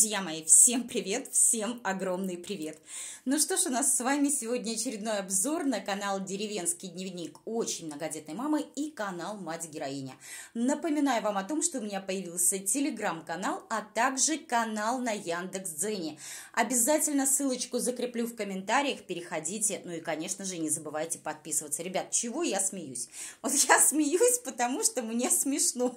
Друзья мои, всем привет, всем огромный привет! Ну что ж, у нас с вами сегодня очередной обзор на канал «Деревенский дневник» очень многодетной мамы и канал «Мать-героиня». Напоминаю вам о том, что у меня появился телеграм-канал, а также канал на Яндекс.Дзене. Обязательно ссылочку закреплю в комментариях, переходите, ну и, конечно же, не забывайте подписываться. Ребят, чего я смеюсь? Вот я смеюсь, потому что мне смешно.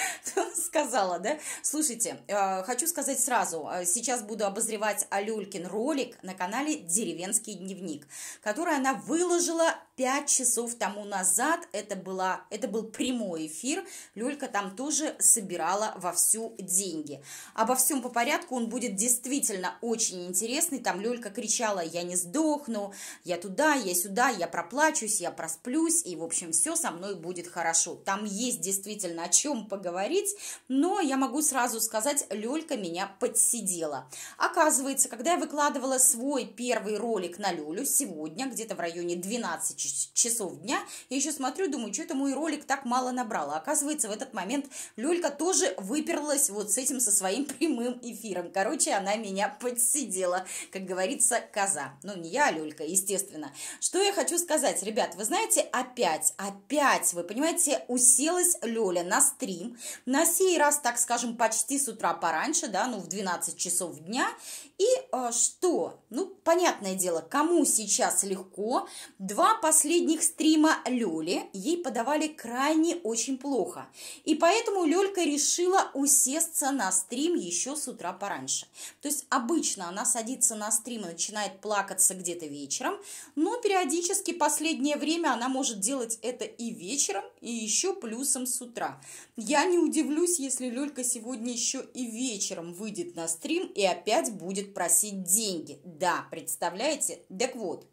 сказала, да? Слушайте, э, хочу сказать сразу, э, сейчас буду обозревать Алюлькин ролик на канале «Деревенский дневник», который она выложила 5 часов тому назад. Это, была, это был прямой эфир. Люлька там тоже собирала вовсю деньги. Обо всем по порядку, он будет действительно очень интересный. Там Люлька кричала «Я не сдохну», «Я туда», «Я сюда», «Я проплачусь», «Я просплюсь», и, в общем, все со мной будет хорошо. Там есть действительно о чем поговорить говорить, но я могу сразу сказать, Лёлька меня подсидела. Оказывается, когда я выкладывала свой первый ролик на Лёлю сегодня, где-то в районе 12 часов дня, я еще смотрю, думаю, что это мой ролик так мало набрал. оказывается, в этот момент Лёлька тоже выперлась вот с этим, со своим прямым эфиром. Короче, она меня подсидела, как говорится, коза. Ну, не я, а Лёлька, естественно. Что я хочу сказать, ребят, вы знаете, опять, опять, вы понимаете, уселась Лёля на стрим, Крым. На сей раз, так скажем, почти с утра пораньше, да, ну, в 12 часов дня. И э, что? Ну, понятное дело, кому сейчас легко. Два последних стрима Лёли ей подавали крайне очень плохо. И поэтому Лёлька решила усесться на стрим еще с утра пораньше. То есть обычно она садится на стрим и начинает плакаться где-то вечером, но периодически последнее время она может делать это и вечером, и еще плюсом с утра. Я я не удивлюсь, если Лёлька сегодня еще и вечером выйдет на стрим и опять будет просить деньги. Да, представляете? Так вот,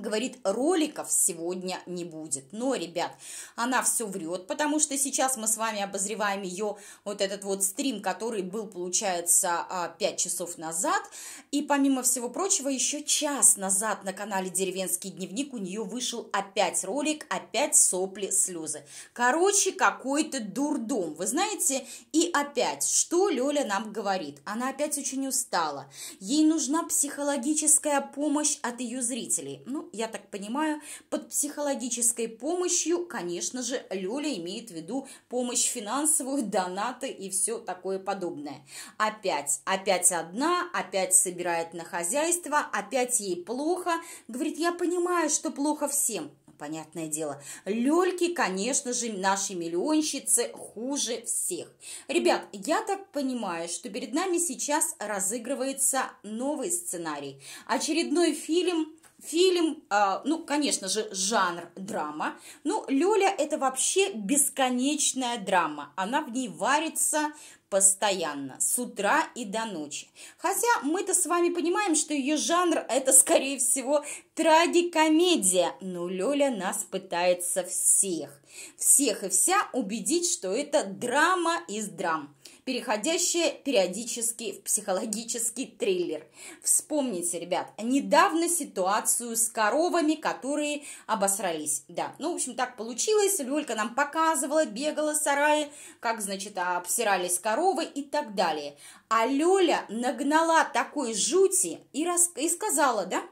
Говорит, роликов сегодня не будет. Но, ребят, она все врет, потому что сейчас мы с вами обозреваем ее вот этот вот стрим, который был, получается, 5 а, часов назад. И, помимо всего прочего, еще час назад на канале «Деревенский дневник» у нее вышел опять ролик, опять сопли, слезы. Короче, какой-то дурдом, вы знаете? И опять, что Лёля нам говорит? Она опять очень устала. Ей нужна психологическая помощь от ее зрителей. Ну, я так понимаю, под психологической помощью, конечно же, Лёля имеет в виду помощь финансовую, донаты и все такое подобное. Опять, опять одна, опять собирает на хозяйство, опять ей плохо. Говорит, я понимаю, что плохо всем понятное дело. Лёльки, конечно же, наши миллионщицы хуже всех. Ребят, я так понимаю, что перед нами сейчас разыгрывается новый сценарий. Очередной фильм Фильм, а, ну, конечно же, жанр драма. Ну, Лёля – это вообще бесконечная драма. Она в ней варится постоянно, с утра и до ночи. Хотя мы-то с вами понимаем, что ее жанр – это, скорее всего, трагикомедия. Но Лёля нас пытается всех, всех и вся убедить, что это драма из драм переходящее периодически в психологический триллер. Вспомните, ребят, недавно ситуацию с коровами, которые обосрались. Да, ну, в общем, так получилось. Люлька нам показывала, бегала в сарае, как, значит, обсирались коровы и так далее. А Лёля нагнала такой жути и, рас... и сказала, да,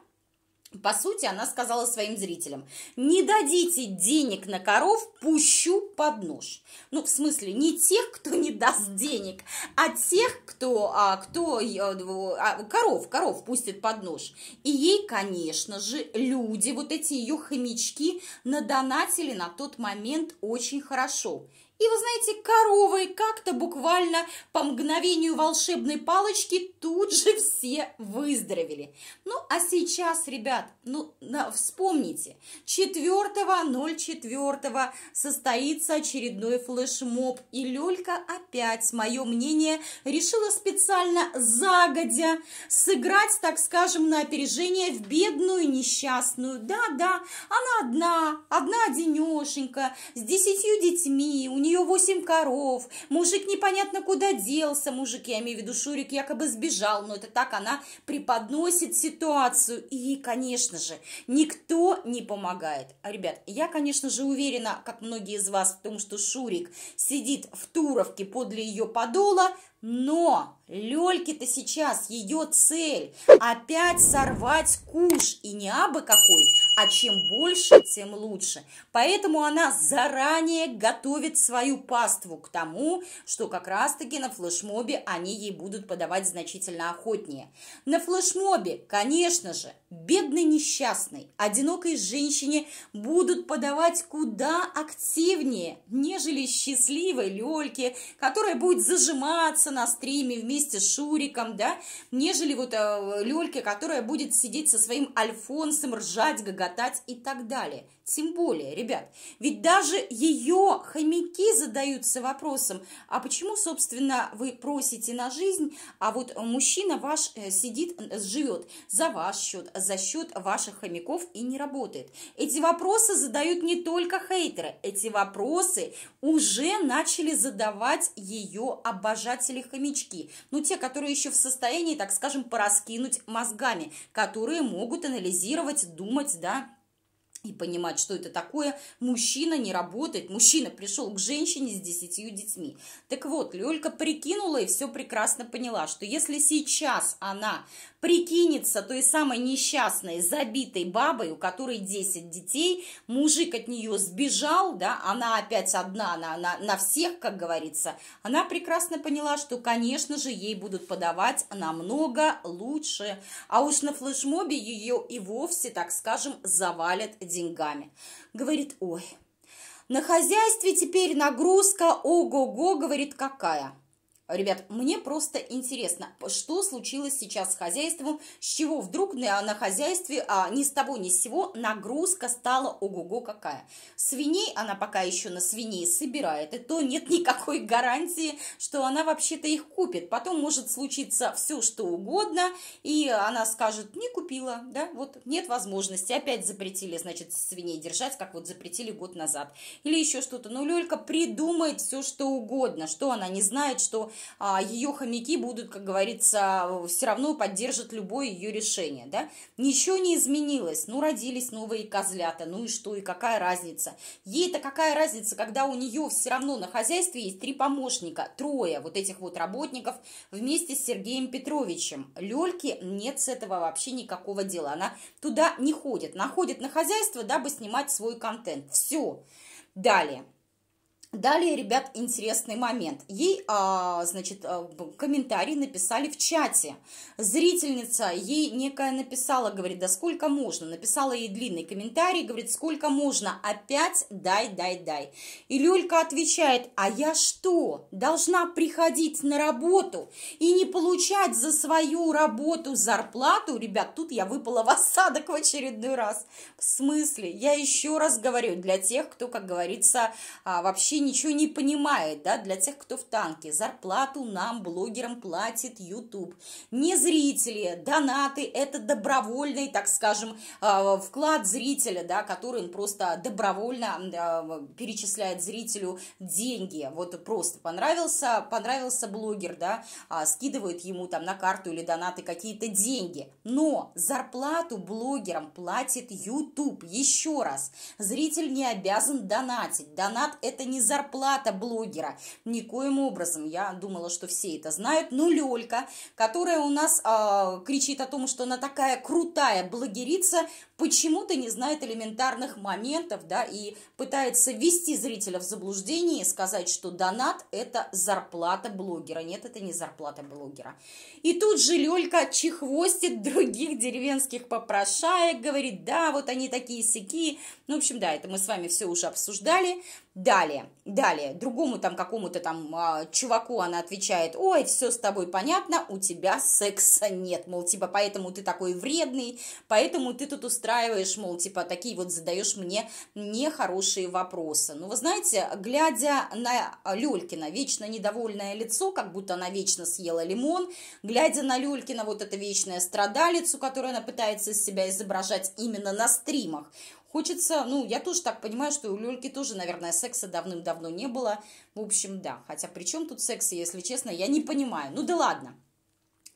по сути, она сказала своим зрителям, не дадите денег на коров, пущу под нож. Ну, в смысле, не тех, кто не даст денег, а тех, кто, а, кто э, а, коров, коров пустит под нож. И ей, конечно же, люди, вот эти ее хомячки, надонатили на тот момент очень хорошо. И вы знаете, коровы как-то буквально по мгновению волшебной палочки тут же все выздоровели. Ну, а сейчас, ребят, ну, вспомните, 4.04 состоится очередной флешмоб, и Лёлька опять, мое мнение, решила специально загодя сыграть, так скажем, на опережение в бедную несчастную. Да-да, она одна, одна денешенька, с десятью детьми, у нее нее восемь коров, мужик непонятно куда делся, мужик, я имею в виду, Шурик якобы сбежал, но это так она преподносит ситуацию. И, конечно же, никто не помогает. А, ребят, я, конечно же, уверена, как многие из вас, в том, что Шурик сидит в Туровке подле ее подола, но Лёльке-то сейчас ее цель опять сорвать куш, и не абы какой, а чем больше, тем лучше. Поэтому она заранее готовит свою паству к тому, что как раз-таки на флешмобе они ей будут подавать значительно охотнее. На флешмобе, конечно же, бедной несчастной, одинокой женщине будут подавать куда активнее, нежели счастливой Лёльке, которая будет зажиматься на стриме вместе вместе с Шуриком, да, нежели вот э, Лёльке, которая будет сидеть со своим Альфонсом, ржать, гоготать и так далее. Тем более, ребят, ведь даже ее хомяки задаются вопросом, а почему, собственно, вы просите на жизнь, а вот мужчина ваш э, сидит, э, живет за ваш счет, за счет ваших хомяков и не работает. Эти вопросы задают не только хейтеры, эти вопросы уже начали задавать ее обожатели хомячки ну, те, которые еще в состоянии, так скажем, пораскинуть мозгами, которые могут анализировать, думать, да, и понимать, что это такое. Мужчина не работает, мужчина пришел к женщине с десятью детьми. Так вот, Лёлька прикинула и все прекрасно поняла, что если сейчас она прикинется той самой несчастной, забитой бабой, у которой 10 детей, мужик от нее сбежал, да, она опять одна на, на, на всех, как говорится, она прекрасно поняла, что, конечно же, ей будут подавать намного лучше. А уж на флешмобе ее и вовсе, так скажем, завалят деньгами. Говорит, ой, на хозяйстве теперь нагрузка, ого-го, говорит, какая. Ребят, мне просто интересно, что случилось сейчас с хозяйством, с чего вдруг на, на хозяйстве а, ни с того ни с сего нагрузка стала ого-го какая. Свиней она пока еще на свиней собирает, и то нет никакой гарантии, что она вообще-то их купит. Потом может случиться все, что угодно, и она скажет, не купила, да, вот нет возможности. Опять запретили, значит, свиней держать, как вот запретили год назад. Или еще что-то. Но ну, Лёлька придумает все, что угодно, что она не знает, что а, ее хомяки будут, как говорится, все равно поддержат любое ее решение, да. Ничего не изменилось, ну, родились новые козлята, ну и что, и какая разница. Ей-то какая разница, когда у нее все равно на хозяйстве есть три помощника, трое вот этих вот работников вместе с Сергеем Петровичем. Лельке нет с этого вообще никакого дела, она туда не ходит, находит на хозяйство, дабы снимать свой контент. Все. Далее. Далее, ребят, интересный момент. Ей, а, значит, а, комментарий написали в чате. Зрительница ей некая написала, говорит, да сколько можно? Написала ей длинный комментарий, говорит, сколько можно? Опять дай, дай, дай. И Люлька отвечает, а я что, должна приходить на работу и не получать за свою работу зарплату? Ребят, тут я выпала в осадок в очередной раз. В смысле? Я еще раз говорю, для тех, кто, как говорится, а, вообще ничего не понимает, да, для тех, кто в танке. Зарплату нам, блогерам, платит YouTube. Не зрители, донаты – это добровольный, так скажем, а, вклад зрителя, да, который он просто добровольно а, перечисляет зрителю деньги. Вот просто понравился, понравился блогер, да, а, скидывает ему там на карту или донаты какие-то деньги. Но зарплату блогерам платит YouTube. Еще раз, зритель не обязан донатить. Донат – это не зарплата блогера. Никоим образом, я думала, что все это знают. Ну, Лёлька, которая у нас э, кричит о том, что она такая крутая блогерица, почему-то не знает элементарных моментов, да, и пытается ввести зрителя в заблуждение и сказать, что донат – это зарплата блогера. Нет, это не зарплата блогера. И тут же Лёлька чехвостит других деревенских попрошаек, говорит, да, вот они такие сяки. Ну, в общем, да, это мы с вами все уже обсуждали. Далее, далее, другому там какому-то там а, чуваку она отвечает, ой, все с тобой понятно, у тебя секса нет, мол, типа, поэтому ты такой вредный, поэтому ты тут устраиваешь, мол, типа, такие вот задаешь мне нехорошие вопросы. Ну, вы знаете, глядя на Лёлькина, вечно недовольное лицо, как будто она вечно съела лимон, глядя на Лёлькина, вот это вечное страдалицу, которую она пытается из себя изображать именно на стримах, Хочется, ну, я тоже так понимаю, что у Лёльки тоже, наверное, секса давным-давно не было. В общем, да. Хотя при чем тут секс, если честно, я не понимаю. Ну да ладно.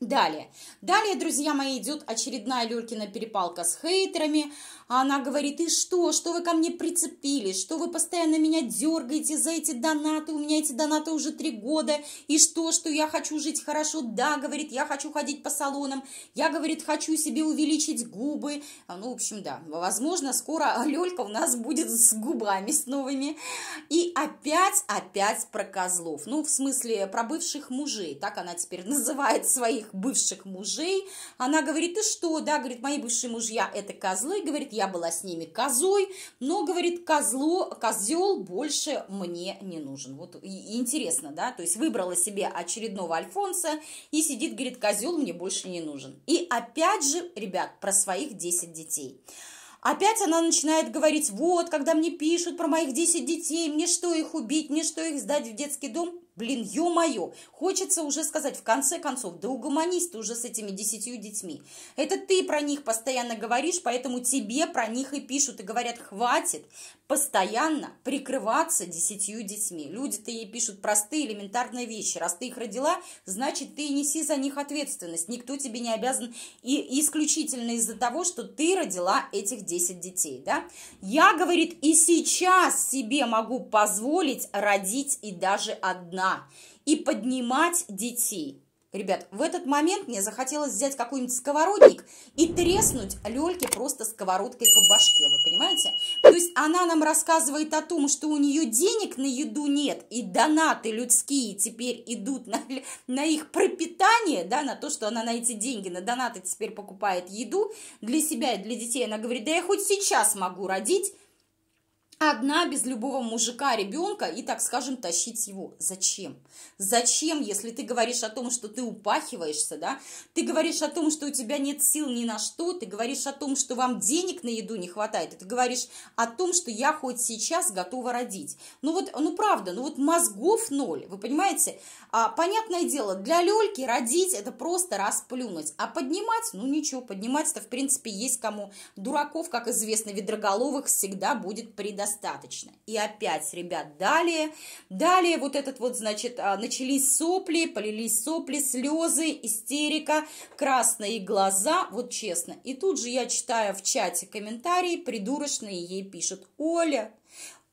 Далее. Далее, друзья мои, идет очередная Лёлькина перепалка с хейтерами. А она говорит, и что, что вы ко мне прицепились, что вы постоянно меня дергаете за эти донаты, у меня эти донаты уже три года, и что, что я хочу жить хорошо, да, говорит, я хочу ходить по салонам, я, говорит, хочу себе увеличить губы, а, ну, в общем, да, возможно, скоро Лёлька у нас будет с губами, с новыми, и опять, опять про козлов, ну, в смысле, про бывших мужей, так она теперь называет своих бывших мужей, она говорит, и что, да, говорит, мои бывшие мужья это козлы, говорит, я была с ними козой, но, говорит, козло, козел больше мне не нужен. Вот интересно, да, то есть выбрала себе очередного Альфонса и сидит, говорит, козел мне больше не нужен. И опять же, ребят, про своих 10 детей. Опять она начинает говорить, вот, когда мне пишут про моих 10 детей, мне что их убить, мне что их сдать в детский дом? Блин, ё-моё, хочется уже сказать, в конце концов, да угомонись ты уже с этими десятью детьми. Это ты про них постоянно говоришь, поэтому тебе про них и пишут, и говорят, хватит постоянно прикрываться десятью детьми. Люди-то ей пишут простые элементарные вещи. Раз ты их родила, значит, ты неси за них ответственность. Никто тебе не обязан и исключительно из-за того, что ты родила этих 10 детей, да? Я, говорит, и сейчас себе могу позволить родить и даже одна одна и поднимать детей. Ребят, в этот момент мне захотелось взять какой-нибудь сковородник и треснуть Лёльке просто сковородкой по башке, вы понимаете? То есть она нам рассказывает о том, что у нее денег на еду нет, и донаты людские теперь идут на, на их пропитание, да, на то, что она на эти деньги, на донаты теперь покупает еду для себя и для детей. Она говорит, да я хоть сейчас могу родить, одна без любого мужика, ребенка и, так скажем, тащить его. Зачем? Зачем, если ты говоришь о том, что ты упахиваешься, да? Ты говоришь о том, что у тебя нет сил ни на что, ты говоришь о том, что вам денег на еду не хватает, ты говоришь о том, что я хоть сейчас готова родить. Ну вот, ну правда, ну вот мозгов ноль, вы понимаете? А, понятное дело, для Лёльки родить это просто расплюнуть, а поднимать, ну ничего, поднимать-то в принципе есть кому. Дураков, как известно, ведроголовых всегда будет предать недостаточно. И опять, ребят, далее, далее вот этот вот, значит, а, начались сопли, полились сопли, слезы, истерика, красные глаза, вот честно. И тут же я читаю в чате комментарии, придурочные ей пишут, Оля,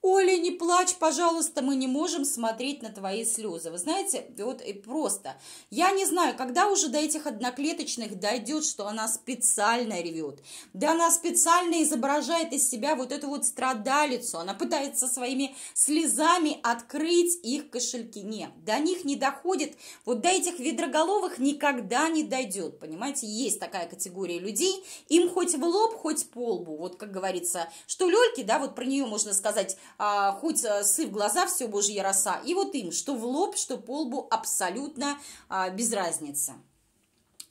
Оля, не плачь, пожалуйста, мы не можем смотреть на твои слезы. Вы знаете, вот и просто. Я не знаю, когда уже до этих одноклеточных дойдет, что она специально ревет. Да она специально изображает из себя вот эту вот страдалицу. Она пытается своими слезами открыть их кошельки. не, до них не доходит. Вот до этих ведроголовых никогда не дойдет. Понимаете, есть такая категория людей. Им хоть в лоб, хоть по лбу. Вот как говорится, что Лёльке, да, вот про нее можно сказать, а, хоть э, сы глаза все божья роса, и вот им, что в лоб, что по лбу, абсолютно а, без разницы.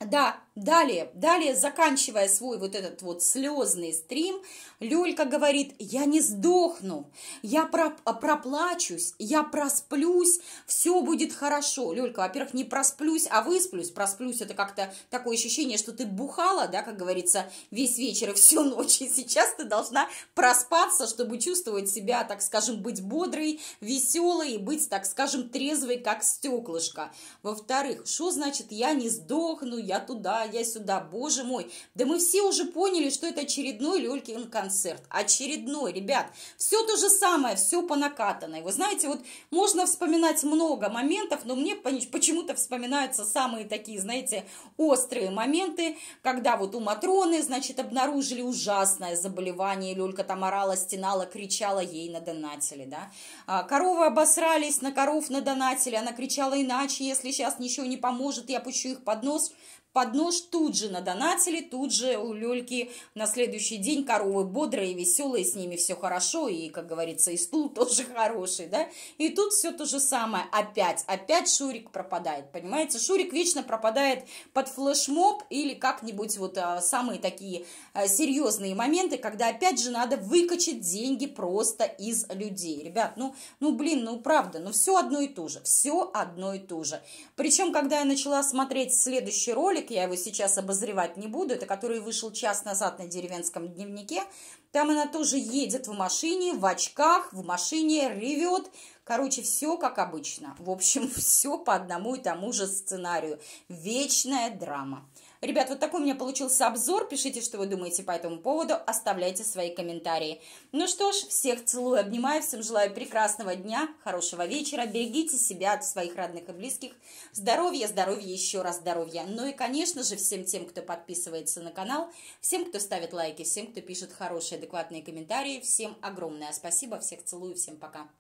Да, далее, далее, заканчивая свой вот этот вот слезный стрим, Лёлька говорит, я не сдохну, я проплачусь, я просплюсь, все будет хорошо. Лёлька, во-первых, не просплюсь, а высплюсь. Просплюсь – это как-то такое ощущение, что ты бухала, да, как говорится, весь вечер и всю ночь, и сейчас ты должна проспаться, чтобы чувствовать себя, так скажем, быть бодрой, веселой и быть, так скажем, трезвой, как стеклышко. Во-вторых, что значит «я не сдохну», я туда, я сюда, боже мой. Да мы все уже поняли, что это очередной Лёлькин концерт. Очередной, ребят. Все то же самое, все по накатанной. Вы знаете, вот можно вспоминать много моментов, но мне почему-то вспоминаются самые такие, знаете, острые моменты, когда вот у Матроны, значит, обнаружили ужасное заболевание, Лёлька там орала, стенала, кричала, ей на надонатили, да. А, коровы обосрались, на коров на надонатили, она кричала иначе, если сейчас ничего не поможет, я пущу их под нос, под нож тут же надонатили, тут же у Лёльки на следующий день коровы бодрые, веселые, с ними все хорошо, и, как говорится, и стул тоже хороший, да? И тут все то же самое, опять, опять Шурик пропадает, понимаете? Шурик вечно пропадает под флешмоб или как-нибудь вот а, самые такие а, серьезные моменты, когда опять же надо выкачать деньги просто из людей. Ребят, ну, ну блин, ну правда, ну все одно и то же, все одно и то же. Причем, когда я начала смотреть следующий ролик, ролик, я его сейчас обозревать не буду, это который вышел час назад на деревенском дневнике. Там она тоже едет в машине, в очках, в машине ревет. Короче, все как обычно. В общем, все по одному и тому же сценарию. Вечная драма. Ребят, вот такой у меня получился обзор. Пишите, что вы думаете по этому поводу. Оставляйте свои комментарии. Ну что ж, всех целую, обнимаю. Всем желаю прекрасного дня, хорошего вечера. Берегите себя от своих родных и близких. Здоровья, здоровья, еще раз здоровья. Ну и, конечно же, всем тем, кто подписывается на канал, всем, кто ставит лайки, всем, кто пишет хорошие, адекватные комментарии, всем огромное спасибо. Всех целую, всем пока.